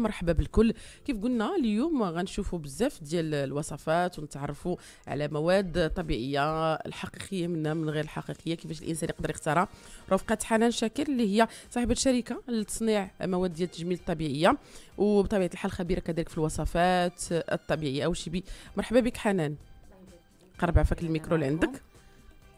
مرحبا بالكل كيف قلنا اليوم غنشوفوا بزاف ديال الوصفات ونتعرفوا على مواد طبيعيه الحقيقيه منها من غير الحقيقيه كيفاش الانسان يقدر يختارها رفقه حنان شاكر اللي هي صاحبه شركه لتصنيع مواد ديال التجميل الطبيعيه وبطبيعه الحال خبيره كذلك في الوصفات الطبيعيه او شي بي مرحبا بك حنان قرب عفاك الميكرو اللي عندك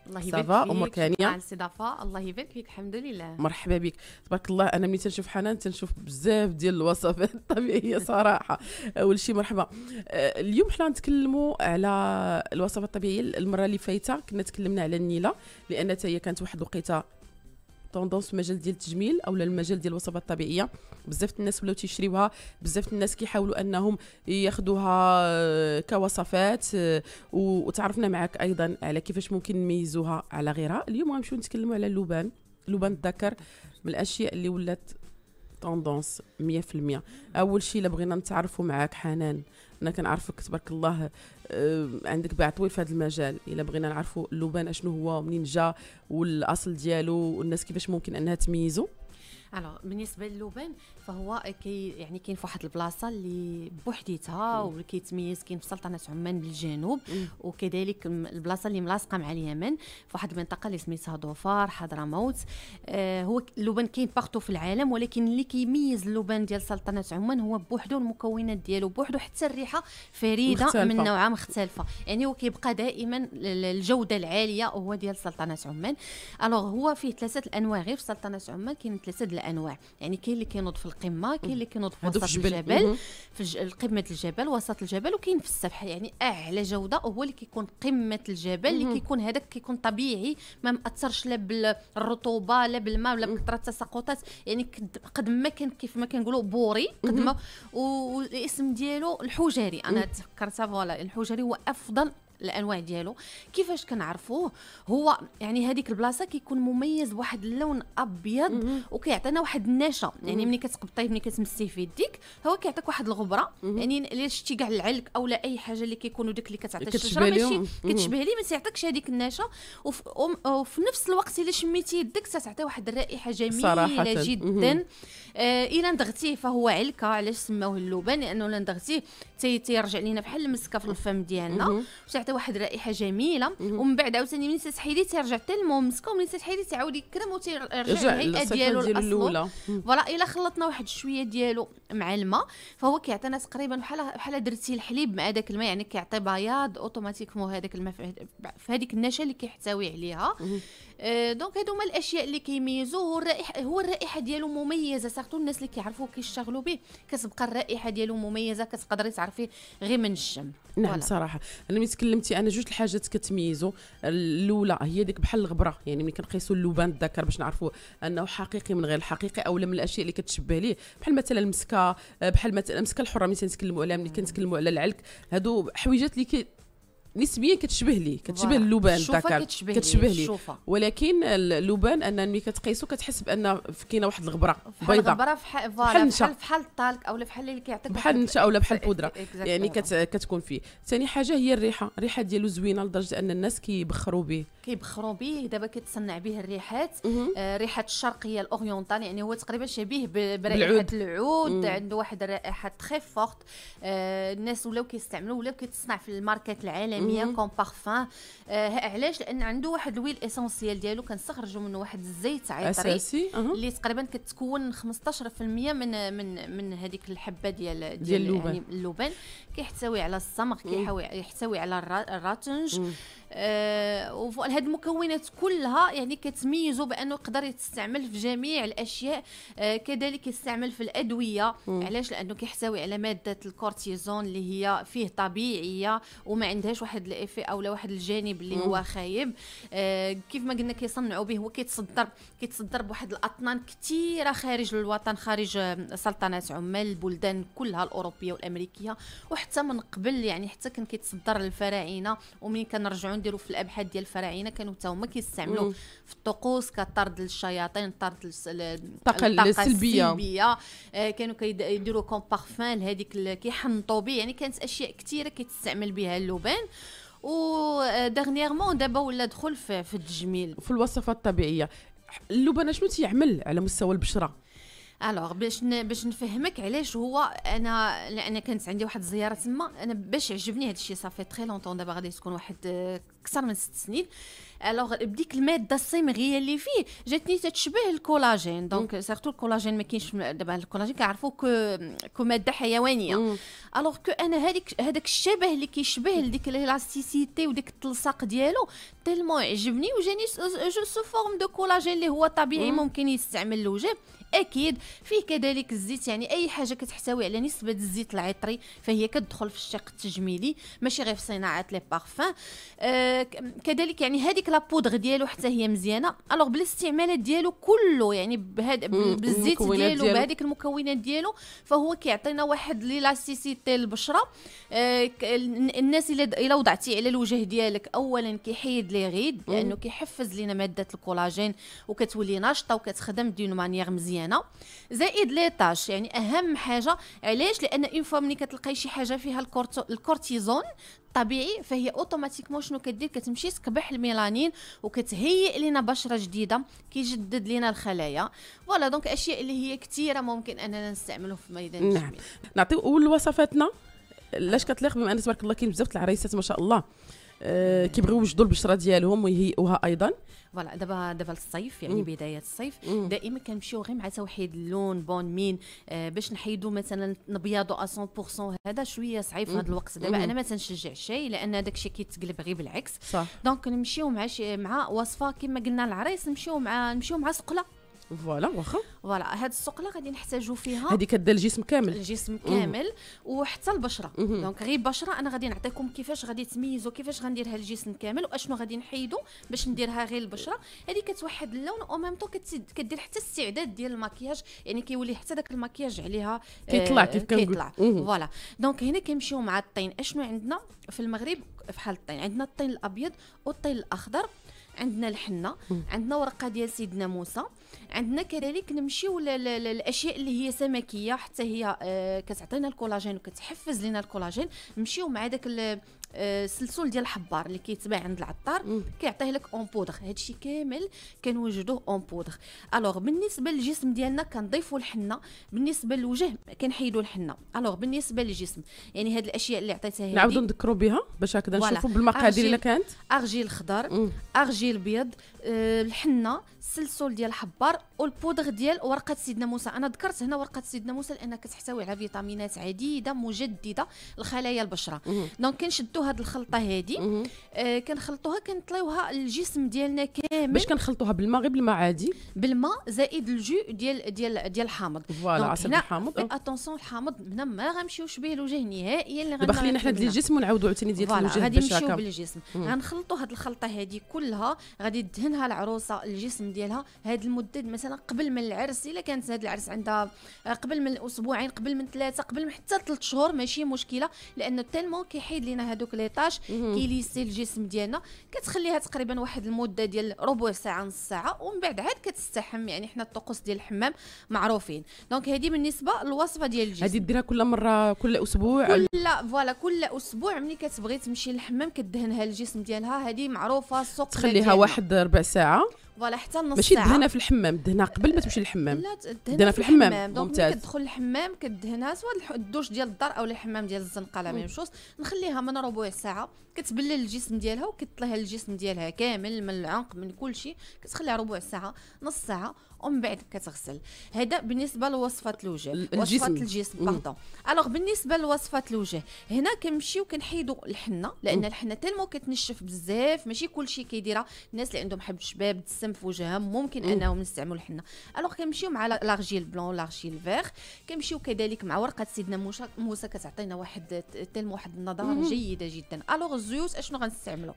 الله يبارك فيك امورك هانيه يعني؟ الاستضافه الله يبارك فيك الحمد لله مرحبا بك تبارك الله انا ملي تنشوف حنان تنشوف بزاف ديال الوصفات الطبيعيه صراحه اول شيء مرحبا آه، اليوم حنا نتكلموا على الوصفات الطبيعيه المره اللي فايته كنا تكلمنا على النيله لان هي كانت واحد الوقيته طوندونس في المجال ديال التجميل او المجال ديال الوصفات الطبيعيه بزاف الناس ولاو تيشريوها بزاف الناس كيحاولوا انهم ياخذوها آه، كوصفات آه، وتعرفنا معك ايضا على كيفاش ممكن نميزوها على غيرها اليوم غنمشيو نتكلموا على اللبان اللبان الذكر من الاشياء اللي ولات طوندونس 100% اول شيء الا بغينا نتعرفوا معاك حنان انا كنعرفك تبارك الله آه، عندك باع طويل في هذا المجال الا بغينا نعرفوا اللبان اشنو هو ومنين جا والاصل ديالو والناس كيفاش ممكن انها تميزه الوغ بالنسبه للوبان فهو كي يعني كاين في واحد البلاصه اللي بوحديتها وكيتميز كاين في سلطنه عمان بالجنوب وكذلك البلاصه اللي ملاصقه مع اليمن في واحد المنطقه اللي سميتها دوفار حضرموت آه هو اللبن كاين باغتو في العالم ولكن اللي كيميز اللبن ديال سلطنه عمان هو بوحدو المكونات ديالو بوحدو حتى الريحه فريده مختلفة. من نوعها مختلفه يعني وكيبقى دائما الجوده العاليه هو ديال سلطنه عمان الوغ هو فيه ثلاثه الانواع غير في سلطنه عمان كاين ثلاثه الانواع يعني كاين اللي كينوض في القمه كاين اللي كينوض في وسط الجبل. الجبل في قمه الجبل وسط الجبل وكاين في السفح يعني اعلى جوده هو اللي كيكون قمه الجبل اللي كيكون هذاك كيكون طبيعي ما مأثرش لا بالرطوبه لا بالماء ولا بكثره التساقطات يعني قد ما كان كيف ما كنقولوا بوري قد ما والاسم ديالو الحجري انا تفكرتها فوالا الحجري هو افضل الانواع ديالو كيفاش كنعرفوه هو يعني هذيك البلاصه كيكون مميز بواحد اللون ابيض وكيعطينا واحد النشا يعني ملي كتقبطيه ملي كتمسيه في يديك هو كيعطيك واحد الغبره يعني الا شتي كاع العلك او لا اي حاجه اللي كيكونوا داك اللي كتعطي الشجره ماشي كتشبه ليه ما تعطيكش هذيك النشا وفي نفس الوقت الا شميتي يدك تعطي واحد الرائحه جميله جدا آه الا ندغتيه فهو علكه علاش سماوه اللبان لانه الا ندغتيه تيرجع لينا بحال المسكه في الفم ديالنا وتعطي واحد الرائحه جميله ومن بعد عاوتاني ملي تحيدي تيرجع حتى الممسكه ومن تحيدي تعاودي يكرم وترجع الهيئه ديالو الاصل فوالا الا خلطنا واحد شويه ديالو مع الماء فهو كيعطينا تقريبا بحال بحال درتي الحليب مع داك الماء يعني كيعطي بياض اوتوماتيكمون هذاك الماء في هذيك النشا اللي كيحتوي عليها آه، دونك هادو هما الاشياء اللي كيميزوه هو الرائحه هو الرائحه ديالو مميزه سيرتو الناس اللي كيعرفوه كيشتغلوا به كتبقى الرائحه ديالو مميزه كتقدري تعرفيه غير من الشم نعم ولا. صراحه انا ملي تكلمتي انا جوج الحاجات كتميزو الاولى هي ديك بحال الغبره يعني ملي كنقيسوا اللبان الذكر باش نعرفوا انه حقيقي من غير الحقيقي اولا من الاشياء اللي كتشبه ليه بحال مثلا المسكه آه، بحال مثلا المسكه الحره ملي تنتكلموا عليها ملي كنتكلموا على العلك هادو حويجات اللي كي نسبيا كتشبه لي كتشبه اللبان تاعك كتشبه, كتشبه لي شوفة. ولكن اللبان ان ملي كتقيسو كتحس بان كاينه واحد الغبره بيضاء الغبره فحال بحال بحال الطالك اولا بحال اللي كيعطيك بحال النشا اولا بحال البودره يعني كت كتكون فيه ثاني حاجه هي الريحه الريحه ديالو زوينه لدرجه ان الناس كيبخروا به كيبخروا به دابا كيتصنع به الريحات آه ريحه الشرقيه الاوريونتال يعني هو تقريبا شبيه بريحه العود عنده واحد الرائحه تري فورت آه الناس ولاو كيستعملوه ولاو كيتصنع في الماركات العالميه كيمياء كوم بارفان علاش لان عنده واحد الويل اسونسييل ديالو كنستخرجوا منه واحد الزيت عطري اللي تقريبا كتكون 15% من من من هذيك الحبه ديال ديال اللبن يعني اللبن كيحتوي على الصمغ كيحتوي على الراتنج آه، وفوق وهاد المكونات كلها يعني كتميزو بانه يقدر يستعمل في جميع الاشياء آه كذلك يستعمل في الادويه علاش لانه كيحتوي على ماده الكورتيزون اللي هي فيه طبيعيه وما عندهاش واحد الافي او لا واحد الجانب اللي هو خايب آه كيف ما قلنا كيصنعوا به هو كيتصدر كيتصدر بواحد الاطنان كثيره خارج الوطن خارج آه، سلطنه عمان البلدان كلها الاوروبيه والامريكيه وحتى من قبل يعني حتى كان كيتصدر للفراعنه ومنين كنرجعوا كنديروا في الابحاث ديال الفراعنه كانوا حتى هما كيستعملوا في الطقوس كطرد للشياطين طرد الطاقه السلبيه, السلبية. آه كانوا كيديروا كون بارفان لهذيك كيحنطوا به يعني كانت اشياء كثيره كيتستعمل بها اللبان و دغنييرمون آه، دابا ولا دخل في, في التجميل في الوصفات الطبيعيه اللبنه شنو تيعمل على مستوى البشره الوغ باش باش نفهمك علاش هو انا لان كانت عندي واحد الزياره تما انا باش عجبني هذا الشيء صافي تري لونتون دابا غادي تكون واحد اكثر من ست سنين الوغ بديك الماده الصمغيه اللي فيه جاتني تتشبه الكولاجين دونك سيرتو الكولاجين ما كاينش دابا الكولاجين كنعرفوا كو كو ماده حيوانيه الوغ كو انا هذيك هذاك الشبه اللي كيشبه لديك الالاستيسيتي وديك التلصاق ديالو تيلمون عجبني وجاني جو سو فورم دو كولاجين اللي هو طبيعي ممكن يستعمل الوجه اكيد فيه كذلك الزيت يعني اي حاجه كتحتوي على نسبه الزيت العطري فهي كتدخل في الشق التجميلي ماشي غير في صناعه لي بارفان آه كذلك يعني هذيك لا بودغ ديالو حتى هي مزيانه الوغ بالاستعمالات ديالو كله يعني بهاد بالزيت ديالو بهذيك المكونات ديالو فهو كيعطينا واحد ليلاستيسيتي للبشره آه الناس الا وضعتي على الوجه ديالك اولا كيحيد لي غيد لانه كيحفز لينا ماده الكولاجين وكتولي ناشطه وكتخدم دون مانيير مزيانه معينه زائد لي يعني اهم حاجه علاش لان اون فوا ملي كتلقاي شي حاجه فيها الكورتيزون طبيعي فهي اوتوماتيكمون شنو كدير كتمشي تكبح الميلانين وكتهيئ لنا بشره جديده كيجدد لنا الخلايا فوالا دونك اشياء اللي هي كثيره ممكن اننا نستعملوه في ميدان نعم نعطيو اول وصفاتنا لاش كتليق بما ان تبارك الله كاين بزاف العرايسات ما شاء الله آه، كيبغيو يوجدوا البشره ديالهم ويهيئوها ايضا فوالا دابا دابا الصيف يعني مم. بدايه الصيف دائما كنمشيو غير مع توحيد اللون بون مين آه باش نحيدوا مثلا نبيضوا 100% هذا شويه صعيب في هذا الوقت دابا انا ما تنشجع شيء لان هذاك الشيء كيتقلب غير بالعكس صح. دونك نمشيو مع شي مع وصفه كما قلنا العريس نمشيو مع نمشيو مع سقله فوالا واخا فوالا هاد السقله غادي نحتاجو فيها هادي كدير الجسم كامل الجسم كامل وحتى البشره دونك غير البشره انا غادي نعطيكم كيفاش غادي تميزوا كيفاش غنديرها الجسم كامل واشنو غادي نحيدو باش نديرها غير البشره هادي كتوحد اللون او ميم طو كدير حتى الاستعداد ديال المكياج يعني كيولي حتى داك المكياج عليها آه، كيطلع كيف كنقول فوالا دونك هنا كنمشيو مع الطين اشنو عندنا في المغرب حال الطين عندنا الطين الابيض والطين الاخضر عندنا الحنه عندنا ورقه ديال سيدنا موسى عندنا كذلك نمشيو للاشياء اللي هي سمكيه حتى هي آه، كتعطينا الكولاجين وكتحفز لنا الكولاجين نمشيو مع داك السلسول آه، ديال الحبار اللي كيتباع عند العطار كيعطيه لك اون بودغ هادشي كامل كنوجدوه اون بودغ الوغ بالنسبه للجسم ديالنا كنضيفوا الحنه بالنسبه للوجه كنحيدوا الحنه الوغ بالنسبه للجسم يعني هاد الاشياء اللي عطيتها هادي نعاودو نذكروا بها باش هكذا نشوفوا بالمقادير اللي كانت ارجيل خضر ارجيل بيض آه، الحنه السلسول ديال الحبار والبودغ ديال ورقه سيدنا موسى انا ذكرت هنا ورقه سيدنا موسى لانها كتحتوي على فيتامينات عديده مجدده لخلايا البشره دونك كنشدو هاد الخلطه هادي آه كنخلطوها كنطليوها الجسم ديالنا كامل باش كنخلطوها بالماء غير بالماء عادي بالماء زائد الجو ديال ديال ديال الحامض فوالا عصير الحامض اتونسيون الحامض هنا ما غنمشيوش به الوجه نهائيا اللي دابا خلينا حنا ديال الجسم ونعاودو عاوتاني ديال الوجه غادي نمشيو بالجسم غنخلطوا هاد الخلطه هادي كلها غادي دهنها العروسه الجسم ديالها هاد المده مثلا قبل من العرس الا كانت هاد العرس عندها آه، قبل من اسبوعين قبل من ثلاثه قبل من حتى ثلاث شهور ماشي مشكله لانه تيلمون كيحيد لينا هادوك الشوكليطاج كيليسي الجسم ديالنا كتخليها تقريبا واحد المده ديال ربع ساعه نص ساعه ومن بعد عاد كتستحم يعني حنا الطقوس ديال الحمام معروفين دونك هذه بالنسبه للوصفه ديال الجسم هذه ديرها كل مره كل اسبوع كل فوالا كل اسبوع ملي كتبغي تمشي للحمام كدهنها الجسم ديالها هذه معروفه السوق تخليها واحد ربع ساعه فوالا حتى نص ماشي دهنا في الحمام دهنا قبل ما تمشي للحمام لا دهنا في الحمام ممتاز دونك كتدخل الحمام كدهنها سواء الدوش ديال الدار او الحمام ديال الزنقه لا ميم شوز نخليها من ربع ساعه كتبلل الجسم ديالها وكتطليها الجسم ديالها كامل من العنق من كل شيء كتخليها ربع ساعه نص ساعه ومن بعد كتغسل هذا بالنسبه لوصفه الوجه وصفه الجسم باردون الوغ بالنسبه لوصفه الوجه هنا كنمشيو كنحيدوا الحنه لان الحنه تلمو كتنشف بزاف ماشي كلشي كيديرها الناس اللي عندهم حب الشباب السم في وجههم ممكن انهم يستعملوا الحنه الوغ كنمشيو مع لارجيل بلون لارجيل فيغ كنمشيو كذلك مع ورقه سيدنا موسى كتعطينا واحد تلمو واحد النظاره جيده جدا الوغ الزيوت اشنو غنستعملوا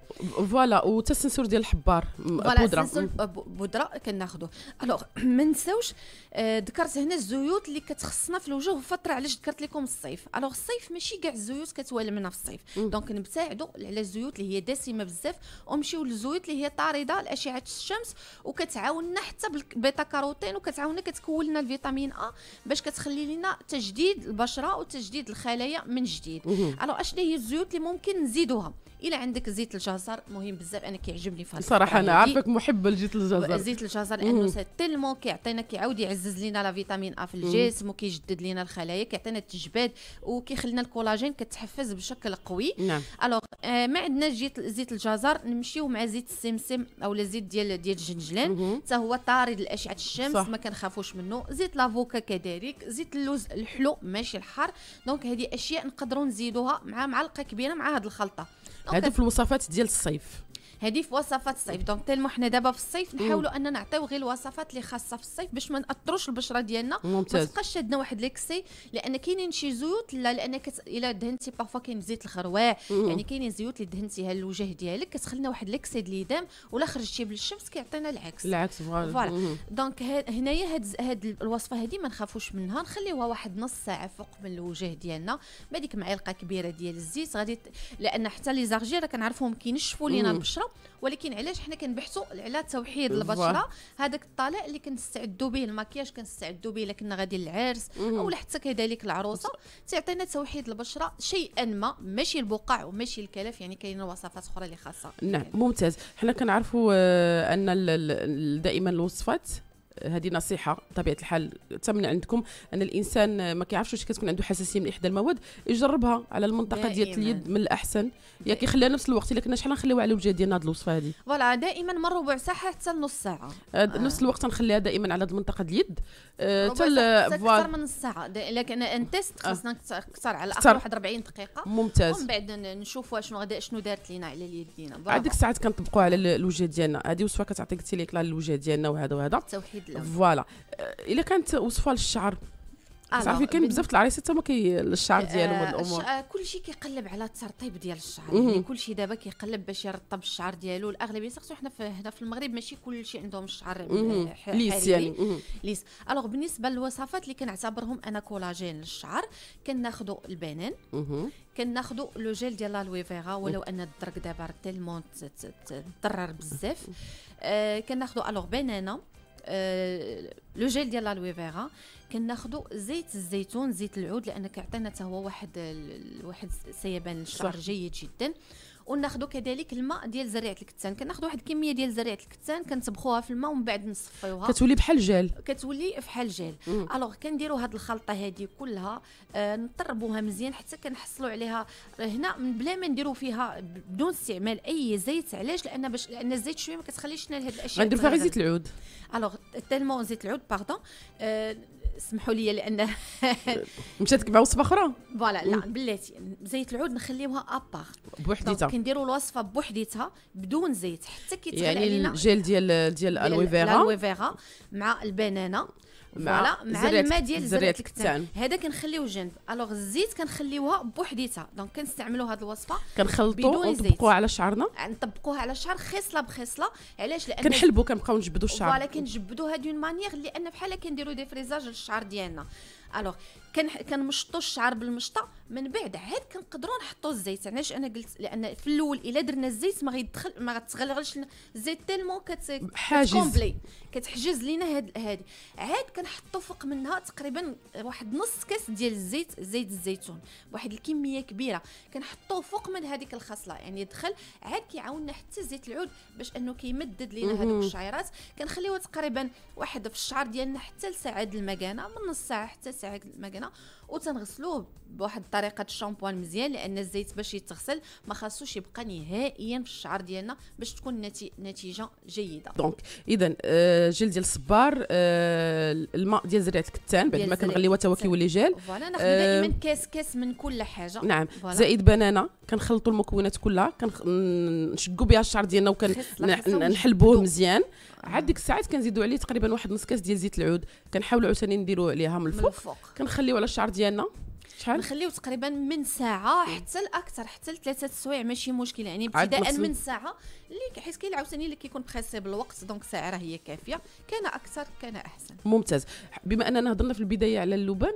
فوالا وتا السنسور ديال الحبار بودره بودره كناخذوه الوغ ما نساوش آه، ذكرت هنا الزيوت اللي كتخصنا في الوجه وفتره علاش ذكرت لكم الصيف الوغ الصيف ماشي كاع الزيوت كتوالمنا في الصيف دونك نبتعدوا على الزيوت اللي هي دسمه بزاف ونمشيو للزيوت اللي هي طارده لاشعه الشمس وكتعاوننا حتى بالبيتا كاروتين وكتعاوننا كتكون لنا الفيتامين ا باش كتخلي لنا تجديد البشره وتجديد الخلايا من جديد الوغ اشنو هي الزيوت اللي ممكن نزيدوها الا عندك زيت الجزر مهم بزاف انا كيعجبني فهاد الصراحه انا عارفك محبه لزيت الجزر زيت الجزر لانه سي فريمون كيعطينا كيعاود يعزز لنا لا فيتامين ا في الجسم وكيجدد لنا الخلايا كيعطينا التجباد وكيخلينا الكولاجين كتحفز بشكل قوي نعم الوغ آه، ما عندنا زيت زيت الجزر نمشيو مع زيت السمسم اولا زيت ديال ديال الجنجلان حتى هو طارد لاشعه الشمس صح. ما كنخافوش منه زيت لافوكا كذلك زيت اللوز الحلو ماشي الحار دونك هذه اشياء نقدروا نزيدوها مع معلقه كبيره مع هذه الخلطه هادو في الوصفات ديال الصيف هذه في وصفات الصيف دونك تالمو حنا دابا في الصيف نحاولوا ان نعطيو غير الوصفات اللي خاصه في الصيف باش ما ناثروش البشره ديالنا ما تبقاش شادنا واحد ليكسي لان كاينين شي زيوت لا لان كت... الا دهنتي بارفوا كاين زيت الخروع يعني كاينين زيوت اللي دهنتيها للوجه ديالك كتخلينا واحد ليكسي ديال الدم ولا خرجتي بالشمس كيعطينا العكس العكس فوالا دونك هنايا هاد هاد الوصفه هذه ما نخافوش منها نخليوها واحد نص ساعه فوق من الوجه ديالنا بهذيك معلقه كبيره ديال الزيت غادي لان حتى لي زارجي راه كنعرفوهم كينشفوا لينا البشره البشره ولكن علاش حنا كنبحثوا على توحيد البشره هذاك الطالع اللي كنستعدوا به المكياج كنستعدوا به الا كنا غادي للعرس او حتى كذلك العروسه تيعطينا توحيد البشره شيئا ما ماشي البقع وماشي الكلف يعني كاينه وصفات اخرى اللي خاصه نعم ممتاز حنا كنعرفوا آه، ان دائما الوصفات هذه نصيحه بطبيعه الحال تمنع عندكم ان الانسان ما كيعرفش واش كتكون عنده حساسيه من احدى المواد يجربها على المنطقه ديال اليد من الاحسن يا كيخليها نفس الوقت الا كنا شحال نخليوها على الوجه ديالنا هذه الوصفه هذه فوالا دائما من ربع ساعه حتى نص ساعه آه، آه. نفس الوقت نخليها دائما على المنطقه ديال اليد آه، حتى اكثر من نص ساعه لكن ان تيست خصنا اكثر على الاقل واحد 40 دقيقه ممتاز ومن بعد نشوفوا شنو شنو دارت لينا على اليد ديالنا عندك الساعات كنطبقوها على الوجه ديالنا هذه وصفه كتعطيك تيليكلا للوجه ديالنا وهذا وهذا التوحيد واحد اللون فوالا آه، الا كانت وصفه للشعر صافي كاين بزاف العريس حتى ما كي الشعر آه، ديالهم هاد الامور آه، كلشي كيقلب على الترطيب ديال الشعر يعني كلشي دابا كيقلب باش يرطب الشعر ديالو الاغلبيه سيرتو حنا هنا في المغرب ماشي كلشي عندهم الشعر ليس يعني ليس الوغ بالنسبه للوصفات اللي كنعتبرهم انا كولاجين للشعر كناخذوا البنان كناخذوا لو جيل ديال لالوي فيغا ولو ان الدرك دابا تيلمون تضرر بزاف آه كناخذوا الوغ بنانه آه، لو جيل ديال لالوي فيرا كناخذوا زيت الزيتون زيت العود لان كيعطينا حتى هو واحد واحد سيبان الشعر جيد جدا وناخذوا كذلك الماء ديال زريعه الكتان كناخذوا واحد الكميه ديال زريعه الكتان كنطبخوها في الماء ومن بعد نصفيوها كتولي بحال جل كتولي بحال جل الوغ كنديروا هاد الخلطه هذه كلها آه نطربوها مزيان حتى كنحصلوا عليها هنا بلا ما نديروا فيها بدون استعمال اي زيت علاش لان باش لان الزيت شويه ما كتخليش لنا هاد الاشياء غنديروا فيها غير زيت العود الوغ تالمون زيت العود باردون آه اسمحوا لي لان مشات كبعه وصفه اخرى فوالا لا بلاتي زيت العود نخليوها ابار بوحديتها كنديروا الوصفه بوحديتها بدون زيت حتى كيتغلى يعني الجيل ديال ديال الالويفيرا الالويفيرا مع البنانه مع مع الماء ديال زريعه الكتان هذا كنخليوه جنب الوغ الزيت كنخليوها بوحديتها دونك كنستعملوا هذه الوصفه كنخلطوا ونطبقوها على شعرنا آه، نطبقوها على الشعر خصله بخصله علاش لان كنحلبوا كنبقاو نجبدوا الشعر ولكن نجبدوها دون مانيير لان بحال كنديروا دي فريزاج للشعر ديالنا الوغ كان كنمشطو الشعر بالمشطه من بعد عاد كنقدروا نحطوا الزيت علاش انا قلت لان في الاول الا درنا الزيت ما غيدخل ما غتغلغلش الزيت تيلمون كت كومبلي كتحجز لينا هاد هادي عاد كنحطوا فوق منها تقريبا واحد نص كاس ديال الزيت زيت الزيتون واحد الكميه كبيره كنحطوه فوق من هذيك الخصله يعني دخل عاد كيعاوننا حتى زيت العود باش انه كيمدد لينا هذوك الشعيرات كنخليوها تقريبا واحد في الشعر ديالنا حتى لساعه المكانه من نص ساعه حتى ساعه تاعك الماكينه وتنغسلوه بواحد طريقه الشامبوان مزيان لان الزيت باش يتغسل ما خاصوش يبقى نهائيا في الشعر ديالنا باش تكون نتيجه جيده دونك اذا آه، جل ديال الصبار آه، الماء ديال زريعه الكتان بعد ما كنغليوها حتى هو كيولي جيل فوالا ناخذ دائما آه، كاس كاس من كل حاجه نعم زائد بنانه كنخلطوا المكونات كلها كنشقوا بها الشعر ديالنا وكنحلبوه مزيان عاد ديك الساعات كنزيدوا عليه تقريبا واحد نص كاس ديال زيت العود كنحاولوا عاوتاني نديروا عليها من الفوق, الفوق. على الشعر ديالنا شحال نخليو تقريبا من ساعه حتى لاكثر حتى لثلاثه السوايع ماشي مشكل يعني ابتداء من ساعه اللي حيت كاين عاوتاني اللي كيكون بريسي بالوقت دونك ساعه راه هي كافيه كان اكثر كان احسن ممتاز بما اننا هضرنا في البدايه على اللبان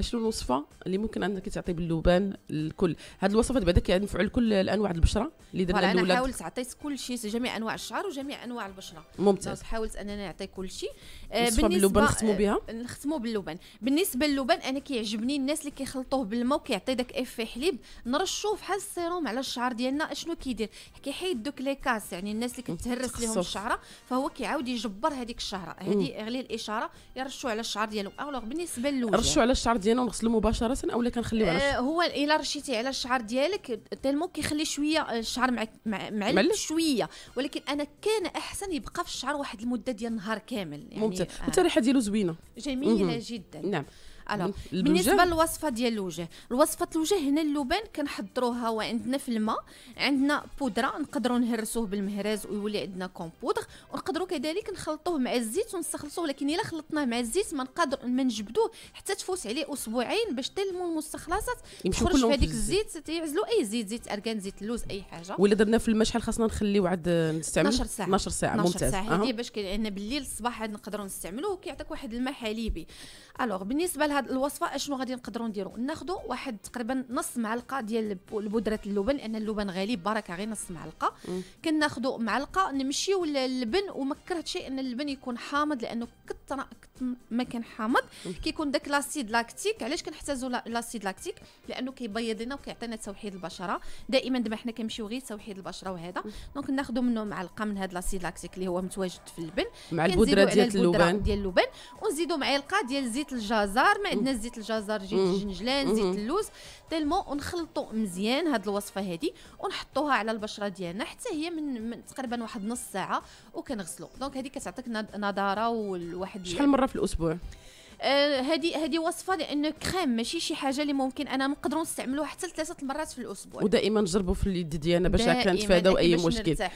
شنو الوصفه اللي ممكن انك تعطي باللبان الكل هاد الوصفات بعدا كينفعوا يعني لكل الانواع البشره اللي درنا انا حاولت عطيت كل شيء جميع انواع الشعر وجميع انواع البشره ممتاز حاولت انني نعطي كل شيء آه، بالنسبه باللبان نختموا بها آه، نختموا باللبان بالنسبه للبن انا كيعجبني الناس اللي كيخلطوه بالماء وكيعطي داك افي حليب نرشوه بحال السيروم على الشعر ديالنا شنو كيدير كيحيد دوك لي كاس يعني الناس اللي كتهرس لهم الشعره فهو كيعاود يجبر هذيك الشعره هذه غير الاشاره يرشوا على الشعر ديالهم الوغ بالنسبه للوجه رشوا على الشعر ديالنا ونغسلو مباشره اولا كنخليو على الشعر آه، هو الا رشيتي على الشعر ديالك تيلمون كيخلي شويه آه، الشعر معك معلب شويه ولكن انا كان احسن يبقى في الشعر واحد المده ديال النهار كامل يعني ممتاز آه. ريحه ديالو زوينه جميله جدا نعم الو بالنسبه للوصفه ديال الوجه الوصفه الوجه هنا اللبان كنحضروها وعندنا في الماء عندنا بودره نقدروا نهرسوه بالمهراز ويولي عندنا كومبودر ونقدروا كذلك نخلطوه مع الزيت ونستخلصوه ولكن الا خلطناه مع الزيت ما نقدر ما نجبدوه حتى تفوت عليه اسبوعين باش تلموا المستخلصات تخرج في هذيك الزيت تيعزلوا اي زيت زيت اركان زيت اللوز اي حاجه ولا درنا في الماء شحال خاصنا نخليو عاد نستعمل 12 ساعه 12 ساعه 12 ممتاز ساعه هذه باش لان بالليل الصباح عاد نقدروا نستعملوه كيعطيك واحد الماء حليبي الوغ بالنسبه ديال هذه الوصفه اشنو غادي نقدروا نديروا ناخذوا واحد تقريبا نص معلقه ديال البودره اللبن لان اللبن غالي بركه غير نص معلقه كناخذوا معلقه نمشيو للبن وما شيء ان اللبن يكون حامض لانه كثر ما كان حامض كيكون داك لاسيد لاكتيك علاش كنحتاجوا لاسيد لاكتيك لانه كيبيض لنا وكيعطينا توحيد البشره دائما دابا حنا كنمشيو غير توحيد البشره وهذا دونك ناخذوا منه معلقه من هذا لاسيد لاكتيك اللي هو متواجد في اللبن مع البودره ديال اللبن ديال اللبن ونزيدوا معلقه ديال زيت الجزر ما عندنا زيت الجزر زيت الجنجلان زيت اللوز تيلمون ونخلطوا مزيان هاد الوصفه هادي ونحطوها على البشره ديالنا حتى هي من, من تقريبا واحد نص ساعه وكنغسلوا دونك هذه كتعطيك نضاره والواحد شحال مره في الاسبوع هذه آه هذه وصفه لان كريم ماشي شي حاجه اللي ممكن انا نقدروا نستعملوها حتى ثلاثه المرات في الاسبوع ودائما نجربوا في اليد ديالنا باش كانت فادا اي مشكل